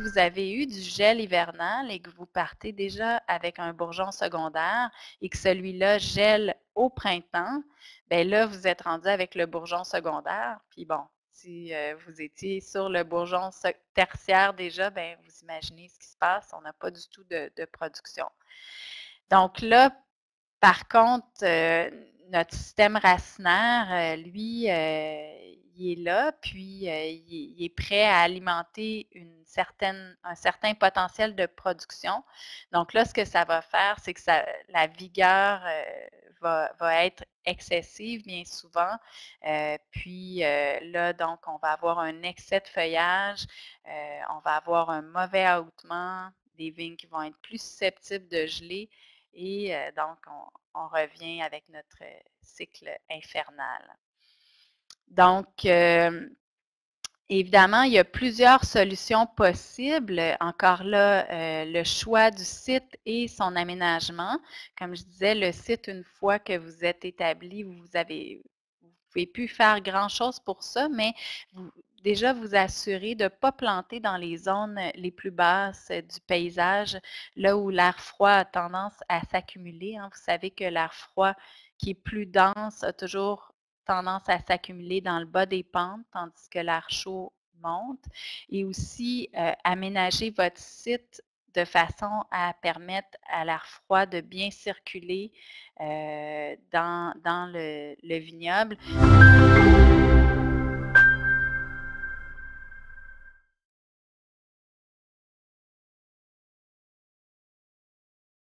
vous avez eu du gel hivernal et que vous partez déjà avec un bourgeon secondaire et que celui-là gèle au printemps, bien là, vous êtes rendu avec le bourgeon secondaire. Puis bon, si euh, vous étiez sur le bourgeon tertiaire déjà, ben vous imaginez ce qui se passe. On n'a pas du tout de, production. Donc là, par contre, euh, notre système racinaire, euh, lui, est là, puis euh, il, est prêt à alimenter un certain potentiel de production. Donc là, ce que ça va faire, c'est que la vigueur euh, va, être excessive bien souvent. Euh, puis là, donc, on va avoir un excès de feuillage, on va avoir un mauvais hautement, des vignes qui vont être plus susceptibles de geler. Et donc, on revient avec notre cycle infernal. Donc, euh, évidemment, il y a plusieurs solutions possibles. Encore là, euh, le choix du site et son aménagement. Comme je disais, le site, une fois que vous êtes établi, vous avez pu pouvez plus faire grand-chose pour ça, mais déjà vous assurer de ne pas planter dans les zones les plus basses du paysage, là où l'air froid a tendance à s'accumuler. Hein. Vous savez que l'air froid qui est plus dense a toujours tendance à s'accumuler dans le bas des pentes, tandis que l'air chaud monte. Et aussi, euh, aménager votre site de façon à permettre à l'air froid de bien circuler euh, dans, le vignoble.